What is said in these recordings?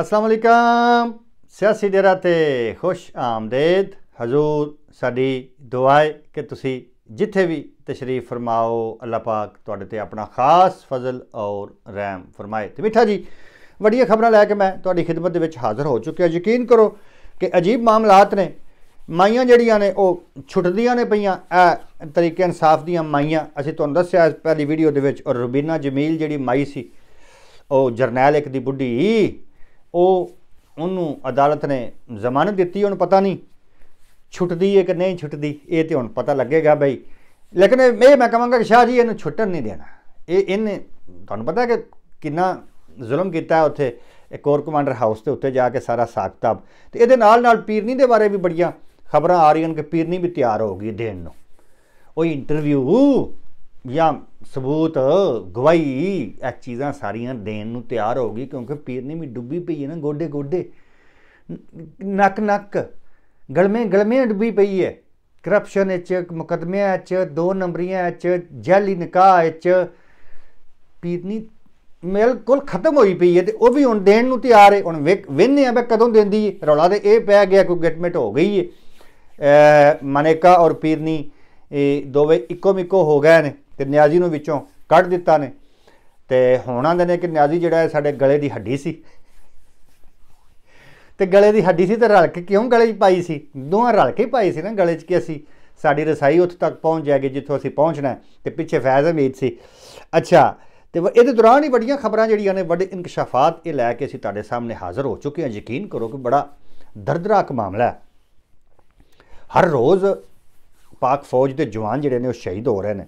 ਅਸਲਾਮ ਅਲੈਕਮ ਸਿਆਸੀ ਡੇਰਾ ਤੇ ਖੁਸ਼ ਆਮਦੇਦ ਹਜ਼ੂਰ ਸਾਡੀ ਦੁਆਏ ਕਿ ਤੁਸੀਂ ਜਿੱਥੇ ਵੀ ਤਸ਼ਰੀਫ ਫਰਮਾਓ ਅੱਲਾਹ ਪਾਕ ਤੁਹਾਡੇ ਤੇ ਆਪਣਾ ਖਾਸ ਫਜ਼ਲ ਔਰ ਰਹਿਮ ਫਰਮਾਏ ਤੇ ਮਿੱਠਾ ਜੀ ਵੱਡੀਆਂ ਖਬਰਾਂ ਲੈ ਕੇ ਮੈਂ ਤੁਹਾਡੀ ਖਿਦਮਤ ਦੇ ਵਿੱਚ ਹਾਜ਼ਰ ਹੋ ਚੁੱਕਿਆ ਯਕੀਨ ਕਰੋ ਕਿ ਅਜੀਬ ਮਾਮਲਾਤ ਨੇ ਮਾਈਆਂ ਜਿਹੜੀਆਂ ਨੇ ਉਹ ਛੁੱਟਦੀਆਂ ਨੇ ਪਈਆਂ ਇਹ ਤਰੀਕੇ ਇਨਸਾਫ ਦੀਆਂ ਮਾਈਆਂ ਅਸੀਂ ਤੁਹਾਨੂੰ ਦੱਸਿਆ ਪਹਿਲੀ ਵੀਡੀਓ ਦੇ ਵਿੱਚ ਔਰ ਰੁਬੀਨਾ ਜਮੀਲ ਜਿਹੜੀ ਮਾਈ ਸੀ ਉਹ ਜਰਨੈਲ ਇੱਕ ਦੀ ਬੁੱਢੀ ਉਹ ਉਹਨੂੰ ਅਦਾਲਤ ਨੇ ਜ਼ਮਾਨਤ ਦਿੱਤੀ ਉਹਨੂੰ ਪਤਾ ਨਹੀਂ ਛੁੱਟਦੀ ਹੈ ਕਿ ਨਹੀਂ ਛੁੱਟਦੀ ਇਹ ਤੇ ਹੁਣ ਪਤਾ ਲੱਗੇਗਾ ਬਈ ਲੇਕਿਨ ਇਹ ਮੈਂ ਕਹਾਂਗਾ ਕਿ ਸ਼ਾਹ ਜੀ ਇਹਨੂੰ ਛੁੱਟਣ ਨਹੀਂ ਦੇਣਾ ਇਹ ਇਹਨੇ ਤੁਹਾਨੂੰ ਪਤਾ ਕਿ ਕਿੰਨਾ ਜ਼ੁਲਮ ਕੀਤਾ ਹੈ ਉੱਥੇ ਇੱਕ ਹੋਰ ਕਮਾਂਡਰ ਹਾਊਸ ਤੇ ਉੱਤੇ ਜਾ ਕੇ ਸਾਰਾ ਸਾਖਤਾਬ ਤੇ ਇਹਦੇ ਨਾਲ ਨਾਲ ਪੀਰਨੀ ਦੇ ਬਾਰੇ ਵੀ ਬੜੀਆਂ ਖਬਰਾਂ ਆ ਰਹੀਆਂ ਕਿ ਪੀਰਨੀ ਵੀ ਤਿਆਰ ਹੋ ਗਈ ਦੇਣ ਨੂੰ ਉਹ ਇੰਟਰਵਿਊ ਜਾਂ ਸਬੂਤ ਗਵਾਹੀ ਇਹ ਚੀਜ਼ਾਂ ਸਾਰੀਆਂ ਦੇਣ ਨੂੰ ਤਿਆਰ ਹੋ ਗਈ ਕਿਉਂਕਿ ਪੀਰ ਨੇ ਵੀ ਡੁੱਬੀ ਪਈ ਹੈ ਨਾ ਗੋਡੇ ਗੋਡੇ ਨੱਕ ਨੱਕ ਗਲਮੇ ਗਲਮੇ ਡੁੱਬੀ ਪਈ ਹੈ ਕਰਪਸ਼ਨ ਵਿੱਚ ਮੁਕਦਮਿਆਂ ਵਿੱਚ ਦੋ ਨੰਬਰੀਆਂ ਵਿੱਚ ਜੈਲੀ ਨਿਕਾਹ ਵਿੱਚ ਪੀਰਨੀ ਬਿਲਕੁਲ ਖਤਮ ਹੋਈ ਪਈ ਹੈ ਤੇ ਉਹ ਵੀ ਹੁਣ ਦੇਣ ਨੂੰ ਤਿਆਰ ਹੈ ਹੁਣ ਵਿੰਨੇ ਆ ਬੇ ਕਦੋਂ ਦਿੰਦੀ ਰੌਲਾ ਤੇ ਇਹ ਪੈ ਗਿਆ ਕੋਈ ਗੈਟਮੈਂਟ ਹੋ ਗਈ ਹੈ ਮਨੇਕਾ ਔਰ ਪੀਰਨੀ ਇਹ ਦੋਵੇਂ ਇੱਕੋ ਮਿੱਕੋ ਹੋ ਗਏ ਨੇ ਤੇ ਨਿਆਜ਼ੀ ਨੂੰ ਵਿੱਚੋਂ ਕੱਢ ਦਿੱਤਾ ਨੇ ਤੇ ਹੁਣ ਆਂਦੇ ਨੇ ਕਿ ਨਿਆਜ਼ੀ ਜਿਹੜਾ ਸਾਡੇ ਗਲੇ ਦੀ ਹੱਡੀ ਸੀ ਤੇ ਗਲੇ ਦੀ ਹੱਡੀ ਸੀ ਤੇ ਰਲ ਕੇ ਕਿਉਂ ਗਲੇ 'ਚ ਪਾਈ ਸੀ ਦੋਹਾਂ ਰਲ ਕੇ ਪਾਈ ਸੀ ਨਾ ਗਲੇ 'ਚ ਕਿ ਅਸੀਂ ਸਾਡੀ ਰਸਾਈ ਉੱਥੇ ਤੱਕ ਪਹੁੰਚ ਜਾਏਗੀ ਜਿੱਥੋਂ ਅਸੀਂ ਪਹੁੰਚਣਾ ਤੇ ਪਿੱਛੇ ਫੈਜ਼ ਅਮੀਦ ਸੀ ਅੱਛਾ ਤੇ ਇਹਦੇ ਦੌਰਾਨ ਹੀ ਵੱਡੀਆਂ ਖਬਰਾਂ ਜਿਹੜੀਆਂ ਨੇ ਵੱਡੇ ਇਨਕਸ਼ਾਫਾਤ ਇਹ ਲੈ ਕੇ ਅਸੀਂ ਤੁਹਾਡੇ ਸਾਹਮਣੇ ਹਾਜ਼ਰ ਹੋ ਚੁੱਕੇ ਹਾਂ ਯਕੀਨ ਕਰੋ ਕਿ ਬੜਾ ਦਰਦਰਾਕ ਮਾਮਲਾ ਹੈ ਹਰ ਰੋਜ਼ ਪਾਕ ਫੌਜ ਦੇ ਜਵਾਨ ਜਿਹੜੇ ਨੇ ਉਹ ਸ਼ਹੀਦ ਹੋ ਰਹੇ ਨੇ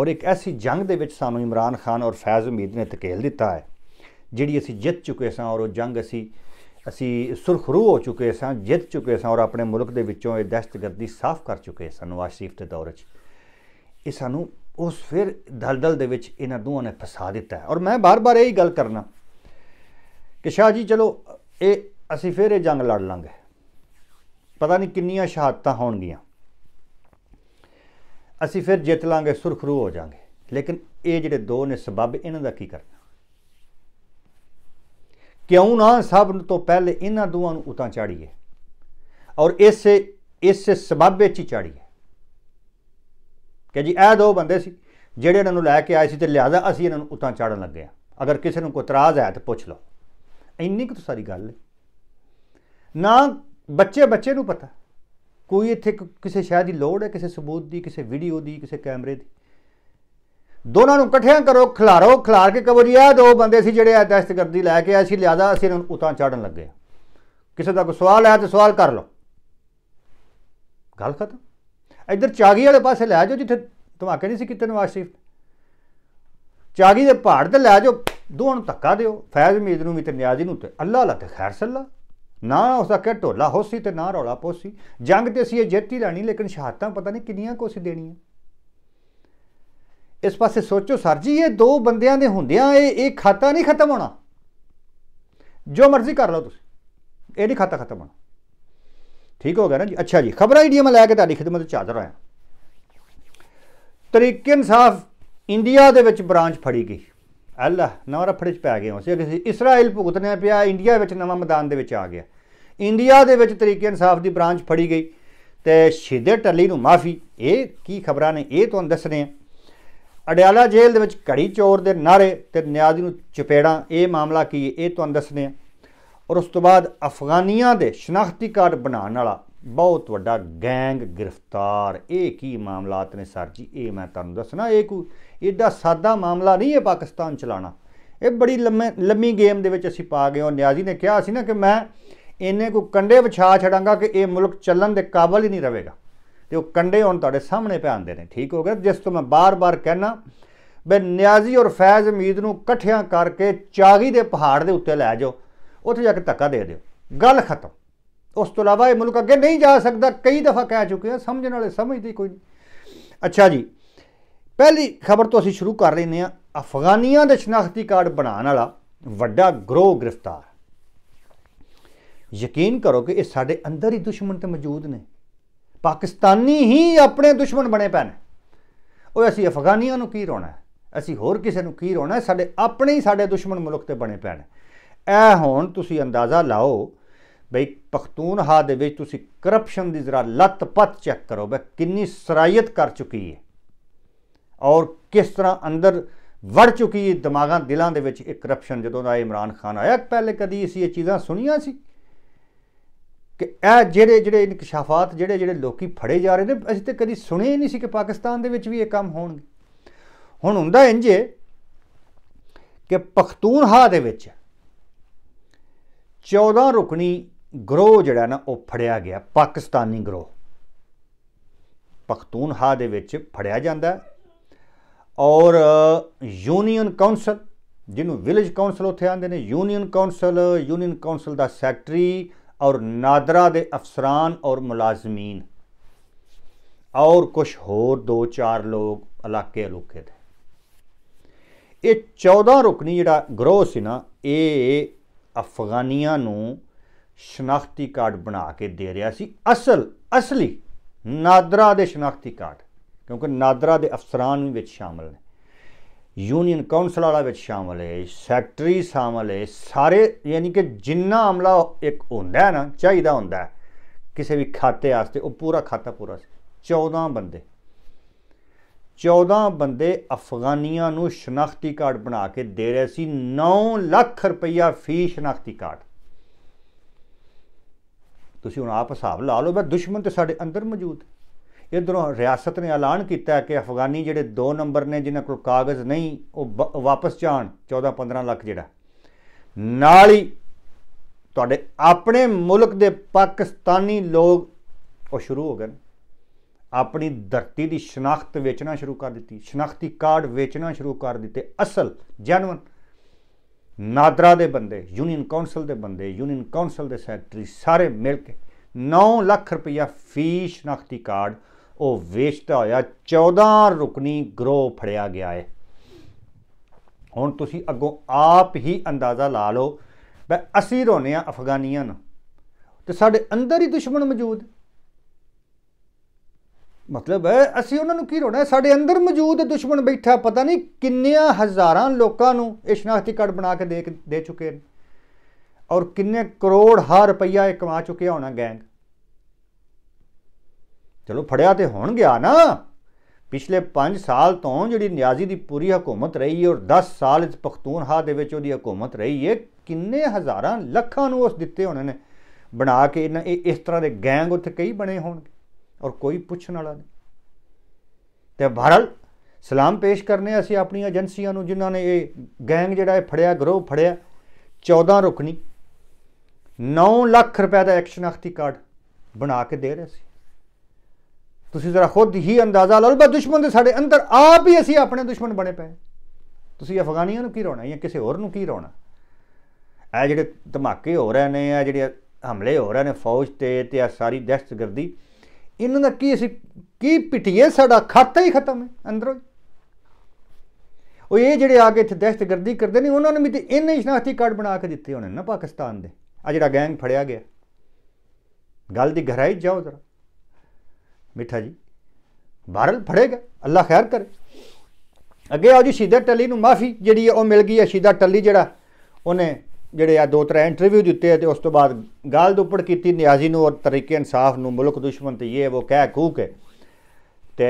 ਔਰ ਇੱਕ ਐਸੀ ਜੰਗ ਦੇ ਵਿੱਚ ਸਾਨੂੰ ਇਮਰਾਨ ਖਾਨ ਔਰ ਫੈਜ਼ ਉਮੀਦ ਨੇ ਧਕੇਲ ਦਿੱਤਾ ਹੈ ਜਿਹੜੀ ਅਸੀਂ ਜਿੱਤ ਚੁੱਕੇ ਸਾਂ ਔਰ ਉਹ ਜੰਗ ਅਸੀਂ ਅਸੀਂ ਸੁਰਖਰੂ ਹੋ ਚੁੱਕੇ ਸਾਂ ਜਿੱਤ ਚੁੱਕੇ ਸਾਂ ਔਰ ਆਪਣੇ ਮੁਲਕ ਦੇ ਵਿੱਚੋਂ ਇਹ ਦਹਿਸ਼ਤਗਰਦੀ ਸਾਫ਼ ਕਰ ਚੁੱਕੇ ਸਾਂ ਨਵਾਜ਼ ਸ਼ਰੀਫ ਦੇ ਦੌਰ 'ਚ ਇਹ ਸਾਨੂੰ ਉਸ ਫਿਰ ਦਲਦਲ ਦੇ ਵਿੱਚ ਇਹਨਾਂ ਦੋਹਾਂ ਨੇ ਫਸਾ ਦਿੱਤਾ ਔਰ ਮੈਂ ਬਾਰ-ਬਾਰ ਇਹ ਹੀ ਗੱਲ ਕਰਨਾ ਕਿ ਸ਼ਾਹ ਜੀ ਚਲੋ ਇਹ ਅਸੀਂ ਫਿਰ ਇਹ ਜੰਗ ਲੜ ਲਾਂਗੇ ਪਤਾ ਨਹੀਂ ਕਿੰਨੀਆਂ ਸ਼ਹਾਦਤਾਂ ਹੋਣਗੀਆਂ ਅਸੀਂ ਫਿਰ ਜਿੱਤ ਲਾਂਗੇ ਸੁਰਖਰੂ ਹੋ ਜਾਾਂਗੇ ਲੇਕਿਨ ਇਹ ਜਿਹੜੇ ਦੋ ਨੇ ਸਬਬ ਇਹਨਾਂ ਦਾ ਕੀ ਕਰਨਾ ਕਿਉਂ ਨਾ ਸਭ ਤੋਂ ਪਹਿਲੇ ਇਹਨਾਂ ਦੋਵਾਂ ਨੂੰ ਉਤਾਂ ਚਾੜੀਏ ਔਰ ਇਸੇ ਇਸੇ ਸਬਬ ਵਿੱਚ ਹੀ ਚਾੜੀਏ ਕਿ ਜੀ ਇਹ ਦੋ ਬੰਦੇ ਸੀ ਜਿਹੜੇ ਇਹਨਾਂ ਨੂੰ ਲੈ ਕੇ ਆਏ ਸੀ ਤੇ ਲਿਆਦਾ ਅਸੀਂ ਇਹਨਾਂ ਨੂੰ ਉਤਾਂ ਚਾੜਨ ਲੱਗੇ ਆ ਅਗਰ ਕਿਸੇ ਨੂੰ ਕੋਈ ਇਤਰਾਜ਼ ਹੈ ਤਾਂ ਪੁੱਛ ਲਓ ਇੰਨੀ ਕੁ ਤਾਂ ਸਾਰੀ ਗੱਲ ਹੈ ਨਾ ਬੱਚੇ ਬੱਚੇ ਨੂੰ ਪਤਾ ਕੋਈ ਇੱਥੇ ਕਿਸੇ ਸ਼ਾਇਦ ਦੀ ਲੋੜ ਹੈ ਕਿਸੇ ਸਬੂਤ ਦੀ ਕਿਸੇ ਵੀਡੀਓ ਦੀ ਕਿਸੇ ਕੈਮਰੇ ਦੀ ਦੋਨਾਂ ਨੂੰ ਇਕੱਠਿਆਂ ਕਰੋ ਖਿਲਾਰੋ ਖਿਲਾਰ ਕੇ ਜੀ ਇਹ ਦੋ ਬੰਦੇ ਸੀ ਜਿਹੜੇ ਆ ਕਰਦੀ ਲੈ ਕੇ ਆਏ ਸੀ ਲਿਆਦਾ ਅਸੀਂ ਇਹਨਾਂ ਉਤਾਂ ਚਾੜਨ ਲੱਗੇ ਕਿਸੇ ਦਾ ਕੋਈ ਸਵਾਲ ਹੈ ਤੇ ਸਵਾਲ ਕਰ ਲਓ ਗੱਲ ਖਤਮ ਇੱਧਰ ਚਾਗੀ ਵਾਲੇ ਪਾਸੇ ਲੈ ਜਾਓ ਜਿੱਥੇ ਧਮਾਕੇ ਨਹੀਂ ਸੀ ਕਿਤੇ ਨਵਾਜ਼ ਸ਼ਰੀਫ ਚਾਗੀ ਦੇ ਪਹਾੜ ਤੇ ਲੈ ਜਾਓ ਦੋਹਾਂ ਨੂੰ ਧੱਕਾ ਦਿਓ ਫੈਜ਼ ਮੀਦ ਨੂੰ ਵੀ ਤੇ ਨਿਆਜ਼ੀ ਨੂੰ ਤੇ ਅੱਲਾਹ ਅੱਲਾਹ ਤੇ ਖੈਰ ਸੱਲਾ ਨਾ ਦਾ ਕਿ ਢੋਲਾ ਹੋਸੀ ਤੇ ਨਾ ਰੌਲਾ ਪੋਸੀ ਜੰਗ ਤੇ ਅਸੀਂ ਇਹ ਜਿੱਤ ਹੀ ਲੈਣੀ ਲੇਕਿਨ ਸ਼ਹਾਦਤਾਂ ਪਤਾ ਨਹੀਂ ਕਿੰਨੀਆਂ ਕੁ ਦੇਣੀਆਂ ਇਸ ਪਾਸੇ ਸੋਚੋ ਸਰ ਜੀ ਇਹ ਦੋ ਬੰਦਿਆਂ ਦੇ ਹੁੰਦਿਆਂ ਇਹ ਇਹ ਖਾਤਾ ਨਹੀਂ ਖਤਮ ਹੋਣਾ ਜੋ ਮਰਜ਼ੀ ਕਰ ਲਓ ਤੁਸੀਂ ਇਹ ਨਹੀਂ ਖਾਤਾ ਖਤਮ ਹੋਣਾ ਠੀਕ ਹੋ ਗਿਆ ਨਾ ਜੀ ਅੱਛਾ ਜੀ ਖਬਰ ਆਈਡੀਆ ਮੈਂ ਲੈ ਕੇ ਤੁਹਾਡੀ ਖਿਦਮਤ ਚਾਦਰ ਆਇਆ ਤਰੀਕੇ ਇਨਸਾਫ ਇੰਡੀਆ ਦੇ ਵਿੱਚ ਬ੍ਰਾਂਚ ਫੜੀ ਗਈ ਅੱਲਾ ਨਵਾਂ ਰਫੜੇ ਚ ਪੈ ਗਏ ਅਗੇ ਇਸਰਾਇਲ ਭੁਗਤਨੇ ਪਿਆ ਇੰਡੀਆ ਵਿੱਚ ਨਵਾਂ ਮੈਦਾਨ ਦੇ ਵਿੱਚ ਆ ਗਿਆ ਇੰਡੀਆ ਦੇ ਵਿੱਚ ਤਰੀਕੇ ਇਨਸਾਫ ਦੀ ਬ੍ਰਾਂਚ ਫੜੀ ਗਈ ਤੇ ਸ਼ਹੀਦੇ ਟੱਲੀ ਨੂੰ ਮਾਫੀ ਇਹ ਕੀ ਖਬਰਾਂ ਨੇ ਇਹ ਤੁਹਾਨੂੰ ਦੱਸ ਰਹੇ ਆ ਅਡਿਆਲਾ ਜੇਲ੍ਹ ਦੇ ਵਿੱਚ ਘੜੀ ਚੋਰ ਦੇ ਨਾਰੇ ਤੇ ਨਿਆਜ਼ੀ ਨੂੰ ਚਪੇੜਾਂ ਇਹ ਮਾਮਲਾ ਕੀ ਇਹ ਤੁਹਾਨੂੰ ਦੱਸਦੇ ਆ ਔਰ ਉਸ ਤੋਂ ਬਾਅਦ ਅਫਗਾਨੀਆਂ ਦੇ ਸ਼ਨਾਖਤੀ ਕਾਰਡ ਬਣਾਉਣ ਵਾਲਾ ਬਹੁਤ ਵੱਡਾ ਗੈਂਗ ਗ੍ਰਿਫਤਾਰ ਇਹ ਕੀ ਮਾਮਲਾਤ ਨੇ ਸਰ ਜੀ ਇਹ ਮੈਂ ਤੁਹਾਨੂੰ ਦੱਸਣਾ ਇਹ ਕੋਈ ਐਡਾ ਸਾਦਾ ਮਾਮਲਾ ਨਹੀਂ ਹੈ ਪਾਕਿਸਤਾਨ ਚਲਾਣਾ ਇਹ ਬੜੀ ਲੰਮੀ ਗੇਮ ਦੇ ਵਿੱਚ ਅਸੀਂ ਪਾ ਗਏ ਔਰ ਨਿਆਜ਼ੀ ਨੇ ਕਿਹਾ ਸੀ ਨਾ ਕਿ ਮੈਂ ਇੰਨੇ ਕੋ ਕੰਡੇ ਵਿਛਾ ਛੜਾਂਗਾ ਕਿ ਇਹ ਮੁਲਕ ਚੱਲਣ ਦੇ ਕਾਬਲ ਹੀ ਨਹੀਂ ਰਹੇਗਾ ਤੇ ਉਹ ਕੰਡੇ ਹੁਣ ਤੁਹਾਡੇ ਸਾਹਮਣੇ ਪਿਆਉਂਦੇ ਨੇ ਠੀਕ ਹੋ ਗਿਆ ਜਿਸ ਤੋਂ ਮੈਂ ਬਾਰ-ਬਾਰ ਕਹਿਣਾ ਬੇ ਨਿਆਜ਼ੀ ਔਰ ਫੈਜ਼ ਉਮੀਦ ਨੂੰ ਇਕੱਠਿਆਂ ਕਰਕੇ ਚਾਗੀ ਦੇ ਪਹਾੜ ਦੇ ਉੱਤੇ ਲੈ ਜਾਓ ਉੱਥੇ ਜਾ ਕੇ ਧੱਕਾ ਦੇ ਦਿਓ ਗੱਲ ਖਤਮ ਉਸ ਤੋਂ ਇਲਾਵਾ ਇਹ ਮੁਲਕ ਅੱਗੇ ਨਹੀਂ ਜਾ ਸਕਦਾ ਕਈ ਦਫਾ ਕਹਿ ਚੁੱਕੇ ਆ ਸਮਝਣ ਵਾਲੇ ਸਮਝਦੇ ਕੋਈ ਨਹੀਂ ਅੱਛਾ ਜੀ ਪਹਿਲੀ ਖਬਰ ਤੋਂ ਅਸੀਂ ਸ਼ੁਰੂ ਕਰ ਲੈਨੇ ਆ ਅਫਗਾਨੀਆਂ ਦੇ ਸ਼ਨਾਖਤੀ ਕਾਰਡ ਬਣਾਉਣ ਵਾਲਾ ਵੱਡਾ ਗਰੋਹ ਗ੍ਰਿਫਤਾਰ ਯਕੀਨ ਕਰੋ ਕਿ ਇਹ ਸਾਡੇ ਅੰਦਰ ਹੀ ਦੁਸ਼ਮਣ ਤੇ ਮੌਜੂਦ ਨੇ ਪਾਕਿਸਤਾਨੀ ਹੀ ਆਪਣੇ ਦੁਸ਼ਮਣ ਬਣੇ ਪੈਣ ਉਹ ਅਸੀਂ ਅਫਗਾਨੀਆਂ ਨੂੰ ਕੀ ਰੋਣਾ ਅਸੀਂ ਹੋਰ ਕਿਸੇ ਨੂੰ ਕੀ ਰੋਣਾ ਸਾਡੇ ਆਪਣੇ ਹੀ ਸਾਡੇ ਦੁਸ਼ਮਣ ਮੁਲਕ ਤੇ ਬਣੇ ਪੈਣ ਐ ਹੁਣ ਤੁਸੀਂ ਅੰਦਾਜ਼ਾ ਲਾਓ ਬਈ ਪਖਤੂਨਹਾ ਦੇ ਵਿੱਚ ਤੁਸੀਂ ਕਰਪਸ਼ਨ ਦੀ ਜ਼ਰਾ ਲੱਤ ਪੱਤ ਚੈੱਕ ਕਰੋ ਬਈ ਕਿੰਨੀ ਸਰਾਇਤ ਕਰ ਚੁੱਕੀ ਹੈ ਔਰ ਕਿਸ ਤਰ੍ਹਾਂ ਅੰਦਰ ਵੜ ਚੁੱਕੀ ਹੈ ਦਿਮਾਗਾਂ ਦਿਲਾਂ ਦੇ ਵਿੱਚ ਇਹ ਕਰਪਸ਼ਨ ਜਦੋਂ ਦਾ ਇਮਰਾਨ ਖਾਨ ਆਇਆ ਪਹਿਲੇ ਕਦੀ ਅਸੀਂ ਇਹ ਚੀਜ਼ਾਂ ਸੁਣੀਆਂ ਸੀ ਕਿ ਇਹ ਜਿਹੜੇ ਜਿਹੜੇ ਇਨਕਸ਼ਾਫਾਤ ਜਿਹੜੇ ਜਿਹੜੇ ਲੋਕੀ ਫੜੇ ਜਾ ਰਹੇ ਨੇ ਅਸੀਂ ਤੇ ਕਦੀ ਸੁਣੇ ਨਹੀਂ ਸੀ ਕਿ ਪਾਕਿਸਤਾਨ ਦੇ ਵਿੱਚ ਵੀ ਇਹ ਕੰਮ ਹੋਣਗੇ ਹੁਣ ਹੁੰਦਾ ਇੰਜੇ ਕਿ ਪਖਤੂਨਹਾ ਦੇ ਵਿੱਚ 14 ਰੁਕਣੀ ਗਰੋਹ ਜਿਹੜਾ ਨਾ ਉਹ ਫੜਿਆ ਗਿਆ ਪਾਕਿਸਤਾਨੀ ਗਰੋਹ ਪਖਤੂਨਹਾ ਦੇ ਵਿੱਚ ਫੜਿਆ ਜਾਂਦਾ ਔਰ ਯੂਨੀਅਨ ਕਾਉਂਸਲ ਜਿਹਨੂੰ ਵਿਲੇਜ ਕਾਉਂਸਲ ਉੱਥੇ ਆਂਦੇ ਨੇ ਯੂਨੀਅਨ ਕਾਉਂਸਲ ਯੂਨੀਅਨ ਕਾਉਂਸਲ ਦਾ ਸੈਕਟਰੀ ਔਰ ਨਾਦਰਾ ਦੇ ਅਫਸਰਾਨ ਔਰ ਮੁਲਾਜ਼ਮੀਨ ਔਰ ਕੁਝ ਹੋਰ ਦੋ ਚਾਰ ਲੋਕ ਇਲਾਕੇ ਅਲੋਕੇ ਦੇ ਇਹ 14 ਰੁਕਨੀ ਜਿਹੜਾ ਗਰੋਹ ਸੀ ਨਾ ਇਹ ਅਫਗਾਨੀਆਂ ਨੂੰ ਸ਼ਨਾਖਤੀ ਕਾਰਡ ਬਣਾ ਕੇ ਦੇ ਰਿਹਾ ਸੀ ਅਸਲ ਅਸਲੀ ਨਾਦਰਾ ਦੇ ਸ਼ਨਾਖਤੀ ਕਾਰਡ ਕਿਉਂਕਿ ਨਾਦਰਾ ਦੇ ਅਫਸਰਾਨ ਵਿੱਚ ਸ਼ਾਮਲ ਨੇ ਯੂਨੀਅਨ ਕਾਉਂਸਲ ਵਾਲਾ ਵਿੱਚ ਸ਼ਾਮਲ ਹੈ ਸੈਕਟਰੀ ਸ਼ਾਮਲ ਹੈ ਸਾਰੇ ਯਾਨੀ ਕਿ ਜਿੰਨਾ ਅਮਲਾ ਇੱਕ ਹੁੰਦਾ ਨਾ ਚਾਹੀਦਾ ਹੁੰਦਾ ਕਿਸੇ ਵੀ ਖਾਤੇ ਵਾਸਤੇ ਉਹ ਪੂਰਾ ਖਾਤਾ ਪੂਰਾ 14 ਬੰਦੇ 14 ਬੰਦੇ ਅਫਗਾਨੀਆਂ ਨੂੰ ਸ਼ਨਾਖਤੀ ਕਾਰਡ ਬਣਾ ਕੇ ਦੇ ਰਹੇ ਸੀ 9 ਲੱਖ ਰੁਪਈਆ ਫੀ ਸ਼ਨਾਖਤੀ ਕਾਰਡ ਤੁਸੀਂ ਹੁਣ ਆਪ ਹਿਸਾਬ ਲਾ ਲਓ ਬਈ ਦੁਸ਼ਮਣ ਤੇ ਸਾਡੇ ਅੰਦਰ ਮੌਜੂਦ ਇਧਰੋਂ ਰਿਆਸਤ ਨੇ ਐਲਾਨ ਕੀਤਾ ਕਿ ਅਫਗਾਨੀ ਜਿਹੜੇ 2 ਨੰਬਰ ਨੇ ਜਿਨ੍ਹਾਂ ਕੋਲ ਕਾਗਜ਼ ਨਹੀਂ ਉਹ ਵਾਪਸ ਜਾਣ 14 15 ਲੱਖ ਜਿਹੜਾ ਨਾਲ ਹੀ ਤੁਹਾਡੇ ਆਪਣੇ ਮੁਲਕ ਦੇ ਪਾਕਿਸਤਾਨੀ ਲੋਕ ਉਹ ਸ਼ੁਰੂ ਹੋ ਗਏ ਆਪਣੀ ਧਰਤੀ ਦੀ ਸ਼ਨਾਖਤ ਵੇਚਣਾ ਸ਼ੁਰੂ ਕਰ ਦਿੱਤੀ ਸ਼ਨਾਖਤੀ ਕਾਰਡ ਵੇਚਣਾ ਸ਼ੁਰੂ ਕਰ ਦਿੱਤੇ ਅਸਲ ਜੈਨੂਨ ਨਾਦਰਾ ਦੇ ਬੰਦੇ ਯੂਨੀਅਨ ਕਾਉਂਸਲ ਦੇ ਬੰਦੇ ਯੂਨੀਅਨ ਕਾਉਂਸਲ ਦੇ ਸੈਕਟਰੀ ਸਾਰੇ ਮਿਲ ਕੇ 9 ਲੱਖ ਰੁਪਇਆ ਫੀਸ ਸ਼ਨਾਖਤੀ ਕਾਰਡ ਉਹ ਵੇਚਦਾ ਹੋਇਆ 14 ਰੁਕਨੀ ਗਰੋਹ ਫੜਿਆ ਗਿਆ ਹੈ ਹੁਣ ਤੁਸੀਂ ਅੱਗੋਂ ਆਪ ਹੀ ਅੰਦਾਜ਼ਾ ਲਾ ਲਓ ਬਈ ਅਸੀਂ ਰੋਨੇ ਆ ਅਫਗਾਨੀਆਂ ਨੂੰ ਤੇ ਸਾਡੇ ਅੰਦਰ ਹੀ ਦੁਸ਼ਮਣ ਮੌਜੂਦ ਮਤਲਬ ਹੈ ਅਸੀਂ ਉਹਨਾਂ ਨੂੰ ਕੀ ਰੋਣਾ ਸਾਡੇ ਅੰਦਰ ਮੌਜੂਦ ਦੁਸ਼ਮਣ ਬੈਠਾ ਪਤਾ ਨਹੀਂ ਕਿੰਨਿਆਂ ਹਜ਼ਾਰਾਂ ਲੋਕਾਂ ਨੂੰ ਇਹ ਸ਼ਨਾਖਤੀ ਕਾਰਡ ਬਣਾ ਕੇ ਦੇ ਦੇ ਚੁੱਕੇ ਨੇ ਔਰ ਕਿੰਨੇ ਕਰੋੜ ਹਰ ਰੁਪਈਆ ਇਹ ਕਮਾ ਚੁੱਕਿਆ ਹੋਣਾ ਗੈਂਗ ਚਲੋ ਫੜਿਆ ਤੇ ਹੋਣ ਗਿਆ ਨਾ ਪਿਛਲੇ 5 ਸਾਲ ਤੋਂ ਜਿਹੜੀ ਨਿਆਜ਼ੀ ਦੀ ਪੂਰੀ ਹਕੂਮਤ ਰਹੀ ਹੈ ਔਰ 10 ਸਾਲ ਇਸ ਪਖਤੂਨਹਾ ਦੇ ਵਿੱਚ ਉਹਦੀ ਹਕੂਮਤ ਰਹੀ ਹੈ ਕਿੰਨੇ ਹਜ਼ਾਰਾਂ ਲੱਖਾਂ ਨੂੰ ਉਸ ਦਿੱਤੇ ਹੋਣੇ ਨੇ ਬਣਾ ਕੇ ਇਹ ਇਸ ਤਰ੍ਹਾਂ ਦੇ ਗੈਂਗ ਉੱਥੇ ਕਈ ਬਣੇ ਹੋਣਗੇ ਔਰ ਕੋਈ ਪੁੱਛਣ ਵਾਲਾ ਨਹੀਂ ਤੇ ਭਾਰਤ ਸਲਾਮ ਪੇਸ਼ ਕਰਨੇ ਅਸੀਂ ਆਪਣੀਆਂ ਏਜੰਸੀਆਂ ਨੂੰ ਜਿਨ੍ਹਾਂ ਨੇ ਇਹ ਗੈਂਗ ਜਿਹੜਾ ਇਹ ਫੜਿਆ ਗਰੋਹ ਫੜਿਆ 14 ਰੁਕਣੀ 9 ਲੱਖ ਰੁਪਏ ਦਾ ਐਕਸ਼ਨ ਅਖਤੀ ਕਾਰਡ ਬਣਾ ਕੇ ਦੇ ਰਹੇ ਸੀ ਤੁਸੀਂ ਜ਼ਰਾ ਖੁਦ ਹੀ ਅੰਦਾਜ਼ਾ ਲਓ ਬਸ ਦੁਸ਼ਮਣ ਦੇ ਸਾਡੇ ਅੰਦਰ ਆਪ ਹੀ ਅਸੀਂ ਆਪਣੇ ਦੁਸ਼ਮਣ ਬਣੇ ਪਏ ਤੁਸੀਂ ਅਫਗਾਨੀਆਂ ਨੂੰ ਕੀ ਰੋਣਾ ਜਾਂ ਕਿਸੇ ਹੋਰ ਨੂੰ ਕੀ ਰੋਣਾ ਇਹ ਜਿਹੜੇ ਧਮਾਕੇ ਹੋ ਰਹੇ ਨੇ ਇਹ ਜਿਹੜੇ ਹਮਲੇ ਹੋ ਰਹੇ ਨੇ ਫੌਜ ਤੇ ਤੇ ਆ ਸਾਰੀ ਦਹਿਸ਼ਤਗਰਦੀ ਇਹਨਾਂ ਦਾ ਕੀ ਅਸੀਂ ਕੀ ਪਿਟੀਏ ਸਾਡਾ ਖਾਤਾ ਹੀ ਖਤਮ ਹੈ ਅੰਦਰੋਂ ਉਹ ਇਹ ਜਿਹੜੇ ਆ ਕੇ ਇੱਥੇ ਦਹਿਸ਼ਤਗਰਦੀ ਕਰਦੇ ਨੇ ਉਹਨਾਂ ਨੇ ਵੀ ਤੇ ਇੰਨੇ ਸ਼ਨਾਖਤੀ ਕਾਰਡ ਬਣਾ ਕੇ ਦਿੱਤੇ ਹੋਣੇ ਨਾ ਪਾਕਿਸਤਾਨ ਦੇ ਆ ਜਿਹੜਾ ਗੈਂਗ ਫੜਿਆ ਗਿਆ ਗੱਲ ਦੀ ਗਹਿਰਾਈ ਜਾਓ ਜ਼ਰਾ ਮਿੱਠਾ ਜੀ ਬਹਰਲ ਫੜੇਗਾ ਅੱਲਾ ਖੈਰ ਕਰੇ ਅੱਗੇ ਆਓ ਜੀ ਸ਼ੀਦਾ ਟੱਲੀ ਨੂੰ ਮਾਫੀ ਜਿਹੜੀ ਉਹ ਮਿਲ ਗਈ ਹੈ ਸ਼ੀਦਾ ਟੱਲੀ ਜਿਹੜਾ ਉਹਨੇ ਜਿਹੜੇ ਆ ਦੋ ਤਰ੍ਹਾਂ ਇੰਟਰਵਿਊ ਦਿੱਤੇ ਤੇ ਉਸ ਤੋਂ ਬਾਅਦ ਗਾਲ ਦੁੱਪੜ ਕੀਤੀ ਨਿਆਜ਼ੀ ਨੂੰ ਔਰ ਤਰੀਕੇ ਇਨਸਾਫ ਨੂੰ ਮੁਲਕ ਦੁਸ਼ਮਣ ਤੇ ਇਹ ਉਹ ਕਹਿ ਕੂਕ ਹੈ ਤੇ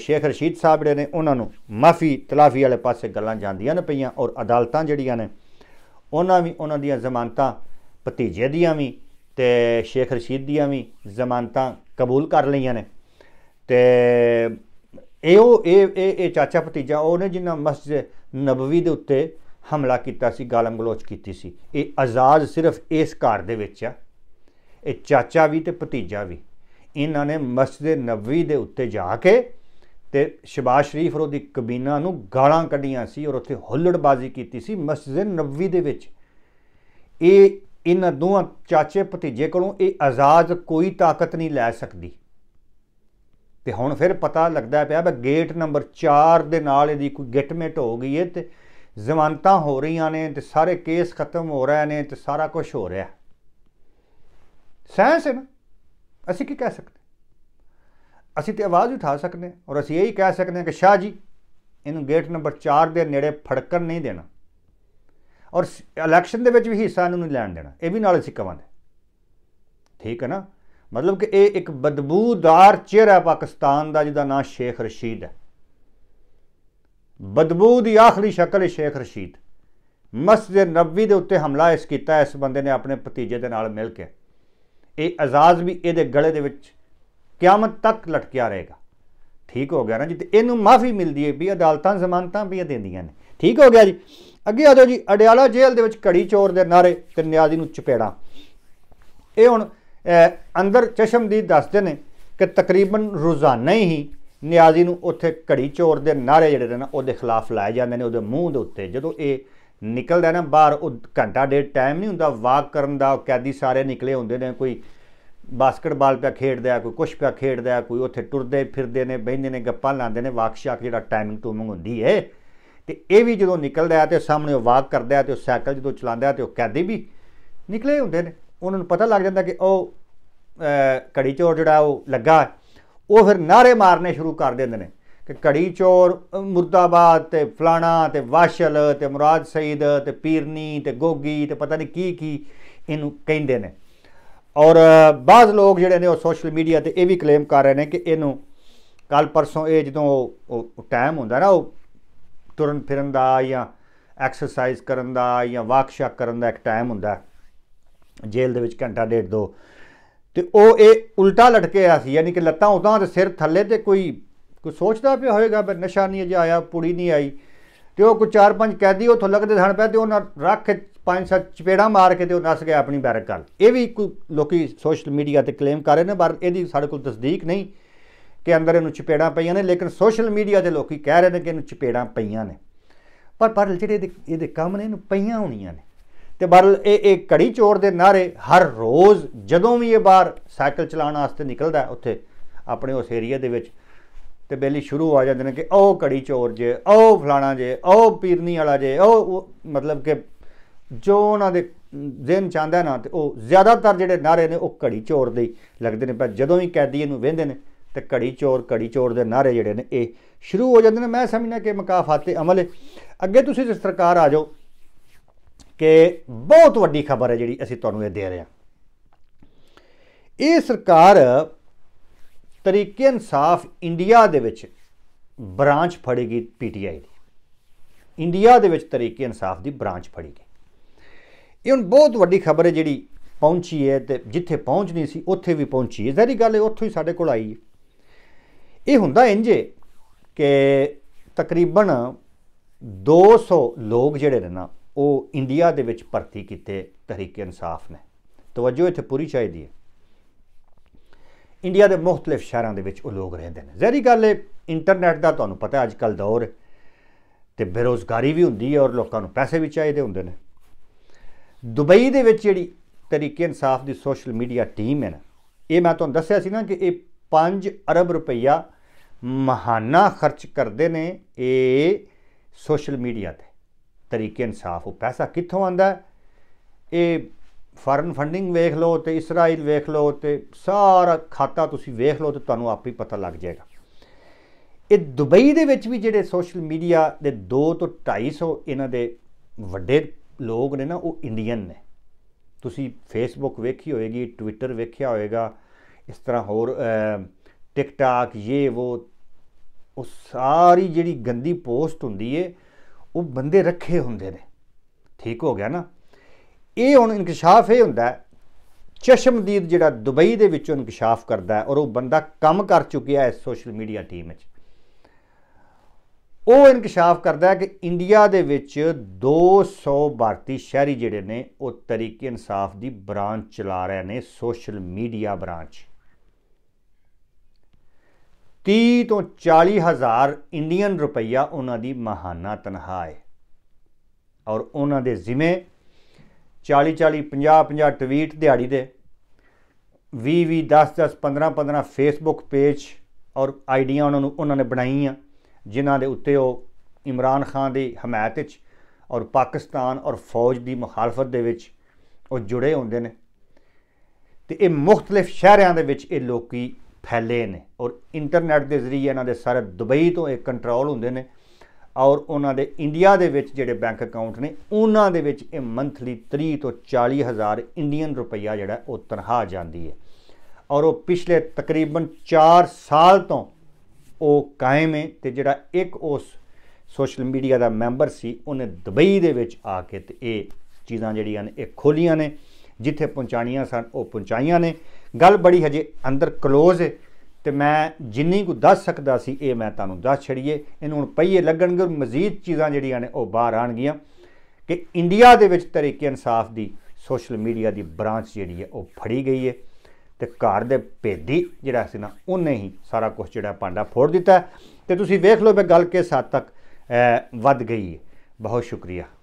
ਸ਼ੇਖ ਰਸ਼ੀਦ ਸਾਹਿਬ ਜਿਹੜੇ ਨੇ ਉਹਨਾਂ ਨੂੰ ਮਾਫੀ ਤਲਾਫੀ ਵਾਲੇ ਪਾਸੇ ਗੱਲਾਂ ਜਾਂਦੀਆਂ ਨੇ ਪਈਆਂ ਔਰ ਅਦਾਲਤਾਂ ਜਿਹੜੀਆਂ ਨੇ ਉਹਨਾਂ ਵੀ ਉਹਨਾਂ ਦੀਆਂ ਜ਼ਮਾਨਤਾਂ ਭਤੀਜੇ ਦੀਆਂ ਵੀ ਤੇ ਸ਼ੇਖ ਰਸ਼ੀਦ ਦੀਆਂ ਵੀ ਜ਼ਮਾਨਤਾਂ ਕਬੂਲ ਕਰ ਲਈਆਂ ਨੇ ਤੇ ਇਹ ਉਹ ਇਹ ਇਹ ਚਾਚਾ ਭਤੀਜਾ ਉਹ ਨੇ ਜਿਨ੍ਹਾਂ ਮਸਜਿਦ ਨਬਵੀ ਦੇ ਉੱਤੇ ਹਮਲਾ ਕੀਤਾ ਸੀ ਗਾਲਮ ਗਲੋਚ ਕੀਤੀ ਸੀ ਇਹ ਆਜ਼ਾਦ ਸਿਰਫ ਇਸ ਘਰ ਦੇ ਵਿੱਚ ਆ ਇਹ ਚਾਚਾ ਵੀ ਤੇ ਭਤੀਜਾ ਵੀ ਇਹਨਾਂ ਨੇ ਮਸਜਿਦ ਨਬਵੀ ਦੇ ਉੱਤੇ ਜਾ ਕੇ ਤੇ ਸ਼ਬਾਸ਼ ਸ਼ਰੀਫ ਔਰ ਉਹਦੀ ਕਬੀਨਾ ਨੂੰ ਗਾਲਾਂ ਕੱਢੀਆਂ ਸੀ ਔਰ ਉੱਥੇ ਹੁੱਲੜਬਾਜ਼ੀ ਕੀਤੀ ਸੀ ਮਸਜਿਦ ਨਬਵੀ ਦੇ ਵਿੱਚ ਇਹ ਇਹਨਾਂ ਦੋਹਾਂ ਚਾਚੇ ਭਤੀਜੇ ਕੋਲੋਂ ਇਹ ਆਜ਼ਾਦ ਕੋਈ ਤਾਕਤ ਨਹੀਂ ਲੈ ਸਕਦੀ ਤੇ ਹੁਣ ਫਿਰ ਪਤਾ ਲੱਗਦਾ ਪਿਆ ਵੀ ਗੇਟ ਨੰਬਰ 4 ਦੇ ਨਾਲ ਇਹਦੀ ਕੋਈ ਗਿਟਮੇਟ ਹੋ ਗਈ ਹੈ ਤੇ ਜ਼ਮਾਨਤਾਂ ਹੋ ਰਹੀਆਂ ਨੇ ਤੇ ਸਾਰੇ ਕੇਸ ਖਤਮ ਹੋ ਰਹੇ ਨੇ ਤੇ ਸਾਰਾ ਕੁਝ ਹੋ ਰਿਹਾ ਸੈਂਸ ਹੈ ਨਾ ਅਸੀਂ ਕੀ ਕਹਿ ਸਕਦੇ ਅਸੀਂ ਤੇ ਆਵਾਜ਼ ਉਠਾ ਸਕਦੇ ਹਾਂ ਔਰ ਅਸੀਂ ਇਹ ਹੀ ਕਹਿ ਸਕਦੇ ਹਾਂ ਕਿ ਸ਼ਾਹ ਜੀ ਇਹਨੂੰ ਗੇਟ ਨੰਬਰ 4 ਦੇ ਨੇੜੇ ਫੜਕਣ ਨਹੀਂ ਦੇਣਾ ਔਰ ਇਲੈਕਸ਼ਨ ਦੇ ਵਿੱਚ ਵੀ ਹਿੱਸਾ ਇਹਨੂੰ ਨਹੀਂ ਲੈਣ ਦੇਣਾ ਇਹ ਵੀ ਨਾਲ ਅਸੀਂ ਕਵਾਂਗੇ ਠੀਕ ਹੈ ਨਾ ਮਤਲਬ ਕਿ ਇਹ ਇੱਕ ਬਦਬੂਦਾਰ ਚਿਹਰਾ ਪਾਕਿਸਤਾਨ ਦਾ ਜਿਹਦਾ ਨਾਮ ਸ਼ੇਖ ਰਸ਼ੀਦ ਹੈ ਬਦਬੂ ਦੀ ਆਖਰੀ ਸ਼ਕਲ ਹੈ ਸ਼ੇਖ ਰਸ਼ੀਦ ਮਸਜਿਦ ਨਬਵੀ ਦੇ ਉੱਤੇ ਹਮਲਾ ਇਸ ਕੀਤਾ ਇਸ ਬੰਦੇ ਨੇ ਆਪਣੇ ਭਤੀਜੇ ਦੇ ਨਾਲ ਮਿਲ ਕੇ ਇਹ ਆਜ਼ਾਦ ਵੀ ਇਹਦੇ ਗਲੇ ਦੇ ਵਿੱਚ ਕਿਆਮਤ ਤੱਕ ਲਟਕਿਆ ਰਹੇਗਾ ਠੀਕ ਹੋ ਗਿਆ ਨਾ ਜੀ ਤੇ ਇਹਨੂੰ ਮਾਫੀ ਮਿਲਦੀ ਹੈ ਵੀ ਅਦਾਲਤਾਂ ਜ਼ਮਾਨਤਾਂ ਵੀ ਦਿੰਦੀਆਂ ਨੇ ਠੀਕ ਹੋ ਗਿਆ ਜੀ ਅੱਗੇ ਆਜੋ ਜੀ ਅਡਿਆਲਾ ਜੇਲ੍ਹ ਦੇ ਵਿੱਚ ਘੜੀ ਚੋਰ ਦੇ ਨਾਰੇ ਤੇ ਨਿਆਜ਼ੀ ਨੂੰ ਚਪੇੜਾ ਇਹ ਹੁਣ ਅੰਦਰ ਚਸ਼ਮਦੀਦ ਦੱਸਦੇ ਨੇ ਕਿ ਤਕਰੀਬਨ ਰੋਜ਼ਾਨਾ ਹੀ ਨਿਆਜ਼ੀ ਨੂੰ ਉੱਥੇ ਘੜੀ ਚੋਰ ਦੇ ਨਾਰੇ ਜਿਹੜੇ ਨੇ ਉਹਦੇ ਖਿਲਾਫ ਲਾਏ ਜਾਂਦੇ ਨੇ ਉਹਦੇ ਮੂੰਹ ਦੇ ਉੱਤੇ ਜਦੋਂ ਇਹ ਨਿਕਲਦਾ ਨਾ ਬਾਹਰ ਉਹ ਘੰਟਾ ਡੇਢ ਟਾਈਮ ਨਹੀਂ ਹੁੰਦਾ ਵਾਕ ਕਰਨ ਦਾ ਕੈਦੀ ਸਾਰੇ ਨਿਕਲੇ ਹੁੰਦੇ ਨੇ ਕੋਈ ਬਾਸਕਟਬਾਲ ਪਿਆ ਖੇਡਦਾ ਹੈ ਕੋਈ ਕੁਛ ਪਿਆ ਖੇਡਦਾ ਹੈ ਕੋਈ ਉੱਥੇ ਟੁਰਦੇ ਫਿਰਦੇ ਨੇ ਬਹਿੰਦੇ ਨੇ ਗੱਪਾਂ ਲਾਉਂਦੇ ਨੇ ਵਾਕਸ਼ਾਕ ਜਿਹੜਾ ਟਾਈਮਿੰਗ ਟੂਮਿੰਗ ਹੁੰਦੀ ਹੈ ਤੇ ਇਹ ਵੀ ਜਦੋਂ ਨਿਕਲਦਾ ਹੈ ਤੇ ਸਾਹਮਣੇ ਵਾਕ ਕਰਦਾ ਹੈ ਤੇ ਉਹ ਸਾਈਕਲ ਜਦੋਂ ਚਲਾਉਂਦਾ ਹੈ ਤੇ ਉਹ ਕੈਦੀ ਵੀ ਨਿਕਲੇ ਹੁੰਦੇ ਨੇ ਉਹਨਾਂ ਨੂੰ ਪਤਾ ਲੱਗ ਜਾਂਦਾ ਕਿ ਉਹ ਕੜੀ ਚੋਰ ਜਿਹੜਾ ਉਹ ਲੱਗਾ ਉਹ ਫਿਰ ਨਾਰੇ ਮਾਰਨੇ ਸ਼ੁਰੂ ਕਰ ਦਿੰਦੇ ਨੇ ਕਿ ਕੜੀ ਚੋਰ ਮੁਰਦਾਬਾਦ ਤੇ ਫਲਾਣਾ ਤੇ ਵਾਸ਼ਲ ਤੇ ਮੁਰਾਦ ਸਈਦ ਤੇ ਪੀਰਨੀ ਤੇ ਗੋਗੀ ਤੇ ਪਤਾ ਨਹੀਂ ਕੀ ਕੀ ਇਹਨੂੰ ਕਹਿੰਦੇ ਨੇ ਔਰ ਬਾਜ਼ ਲੋਕ ਜਿਹੜੇ ਨੇ ਉਹ ਸੋਸ਼ਲ ਮੀਡੀਆ ਤੇ ਇਹ ਵੀ ਕਲੇਮ ਕਰ ਰਹੇ ਨੇ ਕਿ ਇਹਨੂੰ ਕੱਲ ਪਰਸੋਂ ਇਹ ਜਦੋਂ ਉਹ ਟਾਈਮ ਹੁੰਦਾ ਨਾ ਉਹ ਤੁਰਨ ਫਿਰਨ ਦਾ ਜਾਂ ਐਕਸਰਸਾਈਜ਼ ਕਰਨ ਦਾ ਜਾਂ ਵਾਕ ਸ਼ਾਕ ਕਰਨ ਦਾ ਇੱਕ ਟਾਈਮ ਹੁੰਦਾ ਜੇਲ੍ਹ ਦੇ ਵਿੱਚ ਘੰਟਾ ਡੇਢ ਦੋ ਤੇ ਉਹ ਇਹ ਉਲਟਾ ਲਟਕੇ ਆ ਸੀ ਯਾਨੀ ਕਿ ਲੱਤਾਂ ਉਤਾਂ ਤੇ ਸਿਰ ਥੱਲੇ ਤੇ ਕੋਈ ਕੋਈ ਸੋਚਦਾ ਪਿਆ ਹੋਵੇਗਾ ਪਰ ਨਸ਼ਾ ਨਹੀਂ ਅਜੇ ਆਇਆ ਪੂਰੀ ਨਹੀਂ ਆਈ ਤੇ ਉਹ ਕੋ ਚਾਰ ਪੰਜ ਕੈਦੀ ਉਥੋਂ ਲੱਗਦੇ ਸਨ ਪਏ ਤੇ ਉਹਨਾਂ ਰੱਖ ਪੰਜ ਸੱਤ ਚਪੇੜਾ ਮਾਰ ਕੇ ਤੇ ਉਹ ਨਸ ਗਿਆ ਆਪਣੀ ਬੈਰਕ ਕਰ ਇਹ ਵੀ ਕੋਈ ਲੋਕੀ ਸੋਸ਼ਲ ਮੀਡੀਆ ਤੇ ਕਲੇਮ ਕਰ ਰਹੇ ਨੇ ਪਰ ਇਹਦੀ ਸਾਡੇ ਕੋਲ ਤਸਦੀਕ ਨਹੀਂ ਕਿ ਅੰਦਰ ਇਹਨੂੰ ਚਪੇੜਾਂ ਪਈਆਂ ਨੇ ਲੇਕਿਨ ਸੋਸ਼ਲ ਮੀਡੀਆ ਦੇ ਲੋਕੀ ਕਹਿ ਰਹੇ ਨੇ ਕਿ ਇਹਨੂੰ ਚਪੇੜਾਂ ਪਈਆਂ ਨੇ ਪਰ ਪਰ ਜਿਹੜੇ ਇਹਦੇ ਕੰਮ ਨੇ ਇਹਨੂੰ ਪਈਆਂ ਹੋਣੀਆਂ ਨੇ ਤੇ ਬਰਲ ਇਹ ਇਹ ਕੜੀ ਚੋਰ ਦੇ ਨਾਰੇ ਹਰ ਰੋਜ਼ ਜਦੋਂ ਵੀ ਇਹ ਬਾਹਰ ਸਾਈਕਲ ਚਲਾਉਣ ਵਾਸਤੇ ਨਿਕਲਦਾ ਉੱਥੇ ਆਪਣੇ ਉਸ ਏਰੀਆ ਦੇ ਵਿੱਚ ਤੇ ਬੇਲੀ ਸ਼ੁਰੂ ਆ ਜਾਂਦੇ ਨੇ ਕਿ ਉਹ ਕੜੀ ਚੋਰ ਜੇ ਉਹ ਫਲਾਣਾ ਜੇ ਉਹ ਪੀਰਨੀ ਵਾਲਾ ਜੇ ਉਹ ਮਤਲਬ ਕਿ ਜੋ ਉਹਨਾਂ ਦੇ ਜ਼ਿਹਨ ਚਾਹੁੰਦਾ ਨਾ ਤੇ ਉਹ ਜ਼ਿਆਦਾਤਰ ਜਿਹੜੇ ਨਾਰੇ ਨੇ ਉਹ ਕੜੀ ਚੋਰ ਦੇ ਲੱਗਦੇ ਨੇ ਪਰ ਜਦੋਂ ਵੀ ਕੈਦੀ ਇਹਨੂੰ ਵੇਂਦੇ ਨੇ ਤੇ ਘੜੀ ਚੋਰ ਘੜੀ ਚੋਰ ਦੇ ਨਾਰੇ ਜਿਹੜੇ ਨੇ ਇਹ ਸ਼ੁਰੂ ਹੋ ਜਾਂਦੇ ਨੇ ਮੈਂ ਸਮਝਣਾ ਕਿ ਮਕਾਫਾਤੇ ਅਮਲ ਹੈ ਅੱਗੇ ਤੁਸੀਂ ਸਰਕਾਰ ਆ ਜਾਓ ਕਿ ਬਹੁਤ ਵੱਡੀ ਖਬਰ ਹੈ ਜਿਹੜੀ ਅਸੀਂ ਤੁਹਾਨੂੰ ਇਹ ਦੇ ਰਹੇ ਹਾਂ ਇਹ ਸਰਕਾਰ ਤਰੀਕੇ ਇਨਸਾਫ ਇੰਡੀਆ ਦੇ ਵਿੱਚ ਬ੍ਰਾਂਚ ਫੜੇਗੀ ਪੀਟੀਆਈ ਦੀ ਇੰਡੀਆ ਦੇ ਵਿੱਚ ਤਰੀਕੇ ਇਨਸਾਫ ਦੀ ਬ੍ਰਾਂਚ ਫੜੇਗੀ ਇਹ ਹੁਣ ਬਹੁਤ ਵੱਡੀ ਖਬਰ ਹੈ ਜਿਹੜੀ ਪਹੁੰਚੀ ਹੈ ਤੇ ਜਿੱਥੇ ਪਹੁੰਚਣੀ ਸੀ ਉੱਥੇ ਵੀ ਪਹੁੰਚੀ ਹੈ ਜ਼ਰੀ ਗੱਲ ਹੈ ਉੱਥੋਂ ਹੀ ਸਾਡੇ ਕੋਲ ਆਈ ਹੈ ਇਹ ਹੁੰਦਾ ਇੰਜੇ ਕਿ ਤਕਰੀਬਨ 200 ਲੋਕ ਜਿਹੜੇ ਨੇ ਨਾ ਉਹ ਇੰਡੀਆ ਦੇ ਵਿੱਚ ਭਰਤੀ ਕੀਤੇ ਤਰੀਕੇ ਇਨਸਾਫ ਨੇ ਤਵੱਜੋ ਇੱਥੇ ਪੂਰੀ ਚਾਹੀਦੀ ਹੈ ਇੰਡੀਆ ਦੇ ਮੁxtਲਿਫ ਸ਼ਹਿਰਾਂ ਦੇ ਵਿੱਚ ਉਹ ਲੋਕ ਰਹਿੰਦੇ ਨੇ ਜ਼ਹਿਰੀ ਗੱਲ ਹੈ ਇੰਟਰਨੈਟ ਦਾ ਤੁਹਾਨੂੰ ਪਤਾ ਅੱਜ ਕੱਲ ਦੌਰ ਹੈ ਤੇ ਬੇਰੋਜ਼ਗਾਰੀ ਵੀ ਹੁੰਦੀ ਹੈ ਔਰ ਲੋਕਾਂ ਨੂੰ ਪੈਸੇ ਵੀ ਚਾਹੀਦੇ ਹੁੰਦੇ ਨੇ ਦੁਬਈ ਦੇ ਵਿੱਚ ਜਿਹੜੀ ਤਰੀਕੇ ਇਨਸਾਫ ਦੀ ਸੋਸ਼ਲ ਮੀਡੀਆ ਟੀਮ ਹੈ ਨਾ ਇਹ ਮੈਂ ਤੁਹਾਨੂੰ ਦੱਸਿਆ ਸੀ ਨਾ ਕਿ ਇਹ 5 ਅਰਬ ਰੁਪਈਆ ਮਹਾਨਾ ਖਰਚ ਕਰਦੇ ਨੇ ਇਹ ਸੋਸ਼ਲ ਮੀਡੀਆ ਤੇ ਤਰੀਕੇ ਇਨਸਾਫ ਉਹ ਪੈਸਾ ਕਿੱਥੋਂ ਆਂਦਾ ਇਹ ਫਾਰਨ ਫੰਡਿੰਗ ਵੇਖ ਲਓ ਤੇ ਇਸਰਾਇਲ ਵੇਖ ਲਓ ਤੇ ਸਾਰਾ ਖਾਤਾ ਤੁਸੀਂ ਵੇਖ ਲਓ ਤੇ ਤੁਹਾਨੂੰ ਆਪ ਹੀ ਪਤਾ ਲੱਗ ਜਾਏਗਾ ਇਹ ਦੁਬਈ ਦੇ ਵਿੱਚ ਵੀ ਜਿਹੜੇ ਸੋਸ਼ਲ ਮੀਡੀਆ ਦੇ 2 ਤੋਂ 250 ਇਹਨਾਂ ਦੇ ਵੱਡੇ ਲੋਕ ਨੇ ਨਾ ਉਹ ਇੰਡੀਅਨ ਨੇ ਤੁਸੀਂ ਫੇਸਬੁੱਕ ਵੇਖੀ ਹੋਏਗੀ ਟਵਿੱਟਰ ਵੇਖਿਆ ਹੋਏਗਾ ਇਸ ਤਰ੍ਹਾਂ ਹੋਰ ਟਿਕਟਾਕ ਇਹ ਉਹ ਉਹ ਸਾਰੀ ਜਿਹੜੀ ਗੰਦੀ ਪੋਸਟ ਹੁੰਦੀ ਏ ਉਹ ਬੰਦੇ ਰੱਖੇ ਹੁੰਦੇ ਨੇ ਠੀਕ ਹੋ ਗਿਆ ਨਾ ਇਹ ਹੁਣ ਇਨਕਸ਼ਾਫ ਇਹ ਹੁੰਦਾ ਚਸ਼ਮਦੀਦ ਜਿਹੜਾ ਦੁਬਈ ਦੇ ਵਿੱਚੋਂ ਇਨਕਸ਼ਾਫ ਕਰਦਾ ਔਰ ਉਹ ਬੰਦਾ ਕੰਮ ਕਰ ਚੁੱਕਿਆ ਹੈ ਸੋਸ਼ਲ ਮੀਡੀਆ ਟੀਮ ਵਿੱਚ ਉਹ ਇਨਕਸ਼ਾਫ ਕਰਦਾ ਹੈ ਕਿ ਇੰਡੀਆ ਦੇ ਵਿੱਚ 200 ਭਾਰਤੀ ਸ਼ਹਿਰੀ ਜਿਹੜੇ ਨੇ ਉਹ ਤਰੀਕੇ ਇਨਸਾਫ ਦੀ ਬ੍ਰਾਂਚ ਚਲਾ ਰਹੇ ਨੇ ਸੋਸ਼ਲ ਮੀਡੀਆ ਬ੍ਰਾਂਚ 30 ਤੋਂ 40 ਹਜ਼ਾਰ ਇੰਡੀਅਨ ਰੁਪਈਆ ਉਹਨਾਂ ਦੀ ਮਹਾਨਾ ਤਨਖਾਹ ਹੈ ਔਰ ਉਹਨਾਂ ਦੇ ਜ਼ਿਮੇ 40 40 50 50 ਟਵੀਟ ਦਿਹਾੜੀ ਦੇ 20 20 10 10 15 15 ਫੇਸਬੁੱਕ ਪੇਜ ਔਰ ਆਈਡੀਆਂ ਉਹਨਾਂ ਨੂੰ ਉਹਨਾਂ ਨੇ ਬਣਾਈਆਂ ਜਿਨ੍ਹਾਂ ਦੇ ਉੱਤੇ ਉਹ ਇਮਰਾਨ ਖਾਨ ਦੀ ਹਮਾਇਤ ਵਿੱਚ ਔਰ ਪਾਕਿਸਤਾਨ ਔਰ ਫੌਜ ਦੀ ਮੁਖਾਲਫਤ ਦੇ ਵਿੱਚ ਉਹ ਜੁੜੇ ਹੁੰਦੇ ਨੇ ਤੇ ਇਹ ਮੁxtਲਫ ਸ਼ਹਿਰਾਂ ਦੇ ਵਿੱਚ ਇਹ ਲੋਕੀ ਫੈਲੇ ਨੇ ਔਰ ਇੰਟਰਨੈਟ ਦੇ ਜ਼ਰੀਏ ਇਹਨਾਂ ਦੇ ਸਾਰੇ ਦੁਬਈ ਤੋਂ ਇੱਕ ਕੰਟਰੋਲ ਹੁੰਦੇ ਨੇ ਔਰ ਉਹਨਾਂ ਦੇ ਇੰਡੀਆ ਦੇ ਵਿੱਚ ਜਿਹੜੇ ਬੈਂਕ ਅਕਾਊਂਟ ਨੇ ਉਹਨਾਂ ਦੇ ਵਿੱਚ ਇਹ ਮੰਥਲੀ 30 ਤੋਂ 40 ਹਜ਼ਾਰ ਇੰਡੀਅਨ ਰੁਪਈਆ ਜਿਹੜਾ ਉਹ ਤਨਖਾਹ ਜਾਂਦੀ ਹੈ ਔਰ ਉਹ ਪਿਛਲੇ ਤਕਰੀਬਨ 4 ਸਾਲ ਤੋਂ ਉਹ ਕਾਇਮ ਹੈ ਤੇ ਜਿਹੜਾ ਇੱਕ ਉਸ ਸੋਸ਼ਲ ਮੀਡੀਆ ਦਾ ਮੈਂਬਰ ਸੀ ਉਹਨੇ ਦੁਬਈ ਦੇ ਵਿੱਚ ਆ ਕੇ ਤੇ ਇਹ ਚੀਜ਼ਾਂ ਜਿਹੜੀਆਂ ਨੇ ਇਹ ਖੋਲੀਆਂ ਨੇ ਜਿੱਥੇ ਪਹੁੰਚਾਣੀਆਂ ਸਨ ਉਹ ਪਹੁੰਚਾਈਆਂ ਨੇ ਗੱਲ ਬੜੀ ਹਜੇ ਅੰਦਰ ক্লোਜ਼ ਹੈ ਤੇ ਮੈਂ ਜਿੰਨੀ ਕੁ ਦੱਸ ਸਕਦਾ ਸੀ ਇਹ ਮੈਂ ਤੁਹਾਨੂੰ ਦੱਸ ਛੜੀਏ ਇਹਨੂੰ ਹੁਣ ਪਈਏ ਲੱਗਣਗੇ ਮਜ਼ੀਦ ਚੀਜ਼ਾਂ ਜਿਹੜੀਆਂ ਨੇ ਉਹ ਬਾਹਰ ਆਣਗੀਆਂ ਕਿ ਇੰਡੀਆ ਦੇ ਵਿੱਚ ਤਰੀਕੇ ਇਨਸਾਫ ਦੀ ਸੋਸ਼ਲ ਮੀਡੀਆ ਦੀ ਬ੍ਰਾਂਚ ਜਿਹੜੀ ਹੈ ਉਹ ਫੜੀ ਗਈ ਹੈ ਤੇ ਘਰ ਦੇ ਭੇਦੀ ਜਿਹੜਾ ਸੀ ਨਾ ਉਹਨੇ ਹੀ ਸਾਰਾ ਕੁਝ ਜਿਹੜਾ ਪਾਂਡਾ ਫੋੜ ਦਿੱਤਾ ਤੇ ਤੁਸੀਂ ਵੇਖ ਲਓ ਬੇ ਗੱਲ ਕਿਸ ਹੱਦ ਤੱਕ ਵੱਧ ਗਈ ਹੈ ਬਹੁਤ ਸ਼ੁਕਰੀਆ